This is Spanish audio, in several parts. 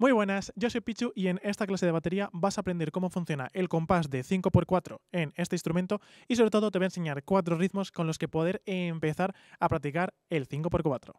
Muy buenas, yo soy Pichu y en esta clase de batería vas a aprender cómo funciona el compás de 5x4 en este instrumento y sobre todo te voy a enseñar cuatro ritmos con los que poder empezar a practicar el 5x4.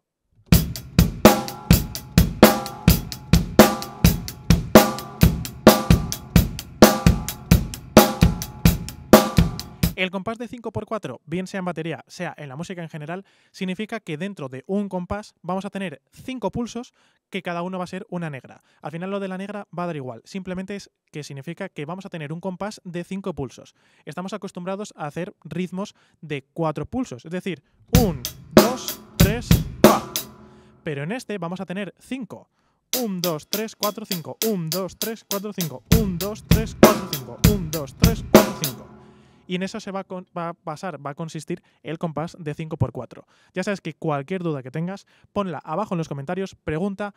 El compás de 5x4, bien sea en batería, sea en la música en general, significa que dentro de un compás vamos a tener 5 pulsos que cada uno va a ser una negra. Al final lo de la negra va a dar igual, simplemente es que significa que vamos a tener un compás de 5 pulsos. Estamos acostumbrados a hacer ritmos de 4 pulsos, es decir, 1, 2, 3, 4. Pero en este vamos a tener 5. 1, 2, 3, 4, 5. 1, 2, 3, 4, 5. 1, 2, 3, 4, 5. 1, 2, 3, 4, 5 y en eso se va a, va a basar, va a consistir el compás de 5x4. Ya sabes que cualquier duda que tengas, ponla abajo en los comentarios, pregunta,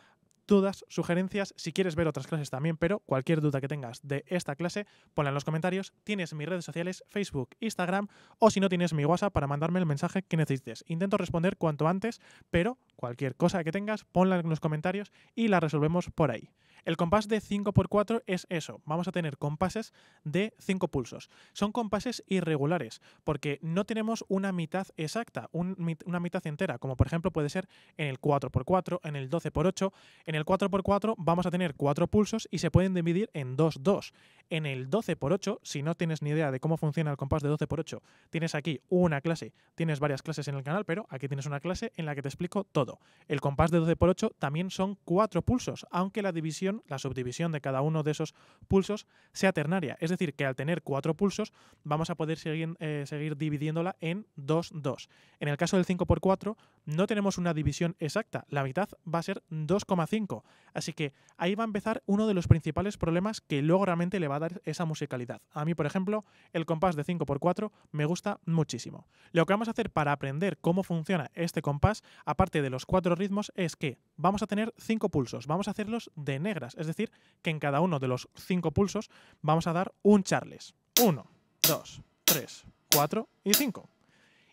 dudas, sugerencias, si quieres ver otras clases también, pero cualquier duda que tengas de esta clase, ponla en los comentarios. Tienes mis redes sociales, Facebook, Instagram, o si no tienes mi WhatsApp para mandarme el mensaje que necesites. Intento responder cuanto antes, pero cualquier cosa que tengas, ponla en los comentarios y la resolvemos por ahí. El compás de 5x4 es eso, vamos a tener compases de 5 pulsos. Son compases irregulares, porque no tenemos una mitad exacta, una mitad entera, como por ejemplo puede ser en el 4x4, en el 12x8, en en el 4x4 vamos a tener cuatro pulsos y se pueden dividir en 2-2. En el 12x8, si no tienes ni idea de cómo funciona el compás de 12x8, tienes aquí una clase, tienes varias clases en el canal, pero aquí tienes una clase en la que te explico todo. El compás de 12x8 también son cuatro pulsos, aunque la división, la subdivisión de cada uno de esos pulsos sea ternaria. Es decir, que al tener cuatro pulsos vamos a poder seguir, eh, seguir dividiéndola en 2-2. En el caso del 5x4 no tenemos una división exacta, la mitad va a ser 2,5 Así que ahí va a empezar uno de los principales problemas que luego realmente le va a dar esa musicalidad. A mí, por ejemplo, el compás de 5x4 me gusta muchísimo. Lo que vamos a hacer para aprender cómo funciona este compás, aparte de los cuatro ritmos, es que vamos a tener cinco pulsos, vamos a hacerlos de negras, es decir, que en cada uno de los cinco pulsos vamos a dar un charles. 1, 2, 3, 4 y 5.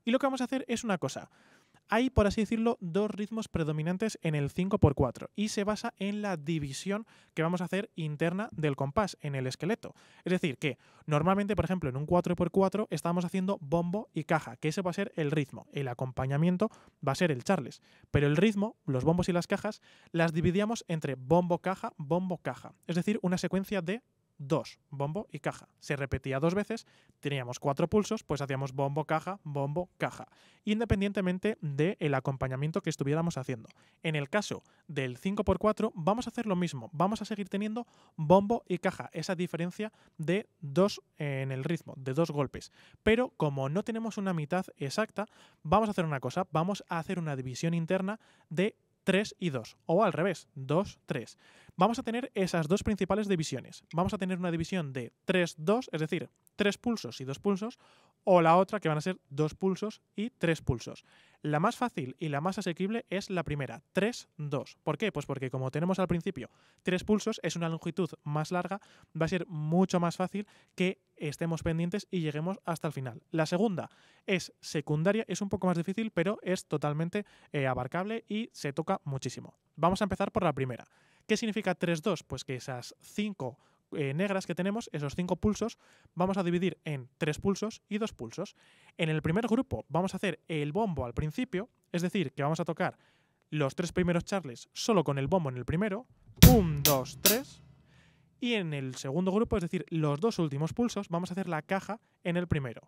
Y lo que vamos a hacer es una cosa. Hay, por así decirlo, dos ritmos predominantes en el 5x4 y se basa en la división que vamos a hacer interna del compás, en el esqueleto. Es decir, que normalmente, por ejemplo, en un 4x4 estamos haciendo bombo y caja, que ese va a ser el ritmo. El acompañamiento va a ser el charles. Pero el ritmo, los bombos y las cajas, las dividíamos entre bombo-caja, bombo-caja. Es decir, una secuencia de dos, bombo y caja. Se repetía dos veces, teníamos cuatro pulsos, pues hacíamos bombo, caja, bombo, caja, independientemente del acompañamiento que estuviéramos haciendo. En el caso del 5x4 vamos a hacer lo mismo, vamos a seguir teniendo bombo y caja, esa diferencia de dos en el ritmo, de dos golpes. Pero como no tenemos una mitad exacta, vamos a hacer una cosa, vamos a hacer una división interna de 3 y 2, o al revés, 2, 3. Vamos a tener esas dos principales divisiones. Vamos a tener una división de 3, 2, es decir, 3 pulsos y 2 pulsos, o la otra que van a ser dos pulsos y tres pulsos. La más fácil y la más asequible es la primera, 3-2. ¿Por qué? Pues porque como tenemos al principio tres pulsos, es una longitud más larga, va a ser mucho más fácil que estemos pendientes y lleguemos hasta el final. La segunda es secundaria, es un poco más difícil, pero es totalmente eh, abarcable y se toca muchísimo. Vamos a empezar por la primera. ¿Qué significa 3-2? Pues que esas cinco eh, negras que tenemos, esos cinco pulsos, vamos a dividir en tres pulsos y dos pulsos. En el primer grupo vamos a hacer el bombo al principio, es decir, que vamos a tocar los tres primeros charles solo con el bombo en el primero, un, dos, tres Y en el segundo grupo, es decir, los dos últimos pulsos, vamos a hacer la caja en el primero.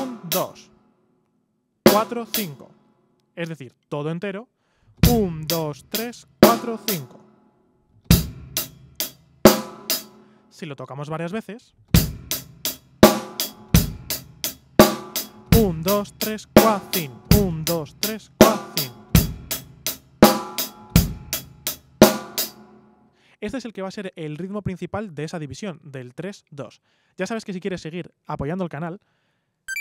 un, dos, cuatro, cinco Es decir, todo entero. un, dos, tres cuatro, cinco si lo tocamos varias veces. 1, 2, 3, 5 1, 2, 3, cuacín. Este es el que va a ser el ritmo principal de esa división, del 3-2. Ya sabes que si quieres seguir apoyando el canal,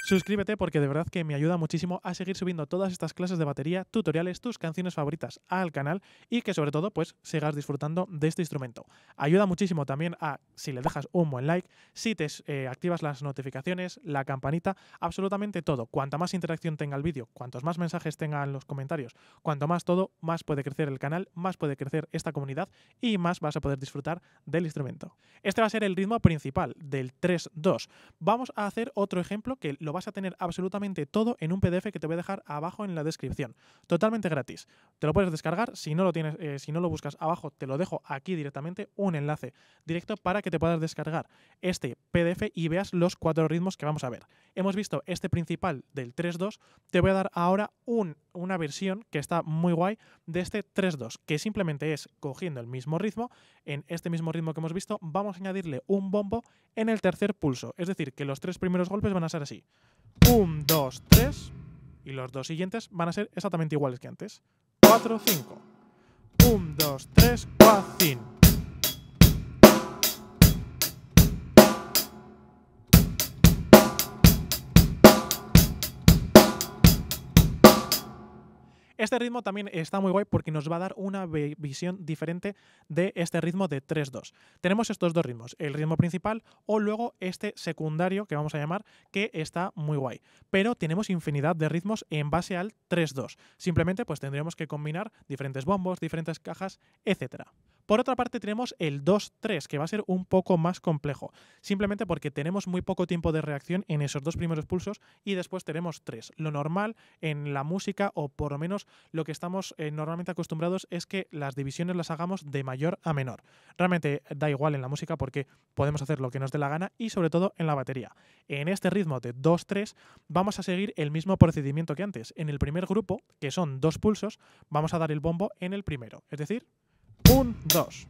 Suscríbete porque de verdad que me ayuda muchísimo a seguir subiendo todas estas clases de batería, tutoriales, tus canciones favoritas al canal y que sobre todo pues sigas disfrutando de este instrumento. Ayuda muchísimo también a si le dejas un buen like, si te eh, activas las notificaciones, la campanita, absolutamente todo. Cuanta más interacción tenga el vídeo, cuantos más mensajes tenga en los comentarios, cuanto más todo, más puede crecer el canal, más puede crecer esta comunidad y más vas a poder disfrutar del instrumento. Este va a ser el ritmo principal del 3-2. Vamos a hacer otro ejemplo que lo vas a tener absolutamente todo en un PDF que te voy a dejar abajo en la descripción. Totalmente gratis. Te lo puedes descargar. Si no lo tienes, eh, si no lo buscas abajo, te lo dejo aquí directamente, un enlace directo para que te puedas descargar este PDF y veas los cuatro ritmos que vamos a ver. Hemos visto este principal del 3-2. Te voy a dar ahora un una versión que está muy guay de este 3-2, que simplemente es cogiendo el mismo ritmo, en este mismo ritmo que hemos visto, vamos a añadirle un bombo en el tercer pulso. Es decir, que los tres primeros golpes van a ser así. 1, 2, 3. Y los dos siguientes van a ser exactamente iguales que antes. 4, 5. 1, 2, 3, 4, 5. Este ritmo también está muy guay porque nos va a dar una visión diferente de este ritmo de 3-2. Tenemos estos dos ritmos, el ritmo principal o luego este secundario que vamos a llamar, que está muy guay. Pero tenemos infinidad de ritmos en base al 3-2. Simplemente pues tendríamos que combinar diferentes bombos, diferentes cajas, etcétera. Por otra parte tenemos el 2-3, que va a ser un poco más complejo, simplemente porque tenemos muy poco tiempo de reacción en esos dos primeros pulsos y después tenemos tres. Lo normal en la música, o por lo menos lo que estamos eh, normalmente acostumbrados, es que las divisiones las hagamos de mayor a menor. Realmente da igual en la música porque podemos hacer lo que nos dé la gana y sobre todo en la batería. En este ritmo de 2-3 vamos a seguir el mismo procedimiento que antes. En el primer grupo, que son dos pulsos, vamos a dar el bombo en el primero, es decir, 1, 2.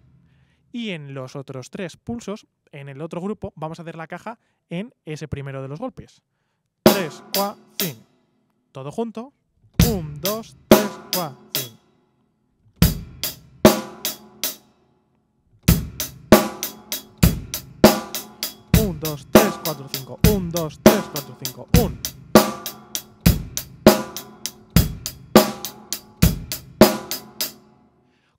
Y en los otros tres pulsos, en el otro grupo, vamos a hacer la caja en ese primero de los golpes. 3, 4, 5. Todo junto. 1, 2, 3, 4, 5. 1, 2, 3, 4, 5. 1, 2, 3, 4, 5. 1,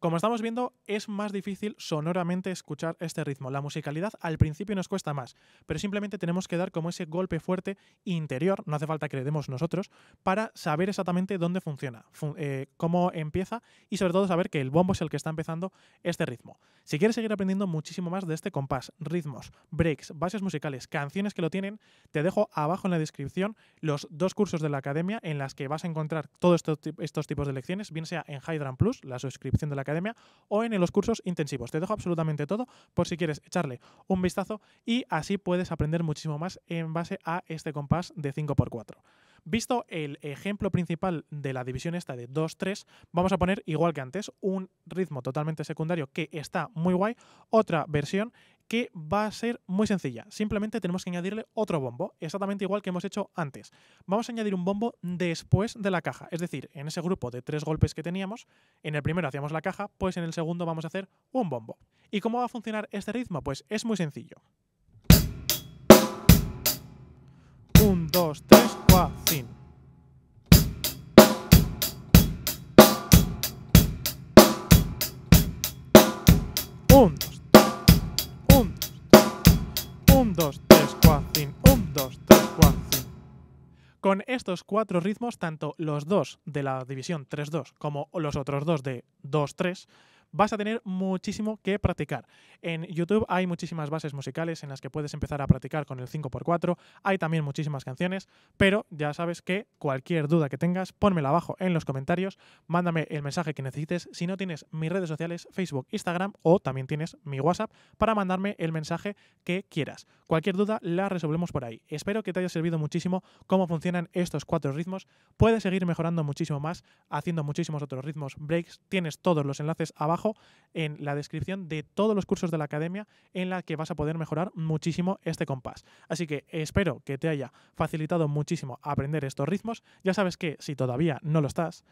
Como estamos viendo, es más difícil sonoramente escuchar este ritmo. La musicalidad al principio nos cuesta más, pero simplemente tenemos que dar como ese golpe fuerte interior, no hace falta que le demos nosotros, para saber exactamente dónde funciona, eh, cómo empieza y sobre todo saber que el bombo es el que está empezando este ritmo. Si quieres seguir aprendiendo muchísimo más de este compás, ritmos, breaks, bases musicales, canciones que lo tienen, te dejo abajo en la descripción los dos cursos de la academia en las que vas a encontrar todos estos, estos tipos de lecciones, bien sea en Hydran Plus, la suscripción de la academia, o en los cursos intensivos. Te dejo absolutamente todo por si quieres echarle un vistazo y así puedes aprender muchísimo más en base a este compás de 5x4. Visto el ejemplo principal de la división esta de 2-3, vamos a poner, igual que antes, un ritmo totalmente secundario que está muy guay, otra versión que va a ser muy sencilla. Simplemente tenemos que añadirle otro bombo, exactamente igual que hemos hecho antes. Vamos a añadir un bombo después de la caja, es decir, en ese grupo de tres golpes que teníamos, en el primero hacíamos la caja, pues en el segundo vamos a hacer un bombo. ¿Y cómo va a funcionar este ritmo? Pues es muy sencillo. 1, 2, 3, 4, 5. 3, Con estos cuatro ritmos, tanto los dos de la división 3-2 como los otros dos de 2-3 vas a tener muchísimo que practicar. En YouTube hay muchísimas bases musicales en las que puedes empezar a practicar con el 5x4, hay también muchísimas canciones, pero ya sabes que cualquier duda que tengas, ponmela abajo en los comentarios, mándame el mensaje que necesites. Si no tienes mis redes sociales, Facebook, Instagram o también tienes mi WhatsApp para mandarme el mensaje que quieras. Cualquier duda la resolvemos por ahí. Espero que te haya servido muchísimo cómo funcionan estos cuatro ritmos. Puedes seguir mejorando muchísimo más, haciendo muchísimos otros ritmos breaks. Tienes todos los enlaces abajo en la descripción de todos los cursos de la academia en la que vas a poder mejorar muchísimo este compás. Así que espero que te haya facilitado muchísimo aprender estos ritmos. Ya sabes que si todavía no lo estás,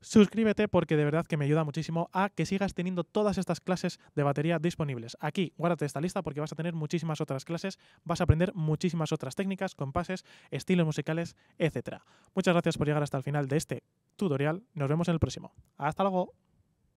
Suscríbete porque de verdad que me ayuda muchísimo a que sigas teniendo todas estas clases de batería disponibles. Aquí, guárdate esta lista porque vas a tener muchísimas otras clases, vas a aprender muchísimas otras técnicas, compases, estilos musicales, etc. Muchas gracias por llegar hasta el final de este tutorial. Nos vemos en el próximo. Hasta luego.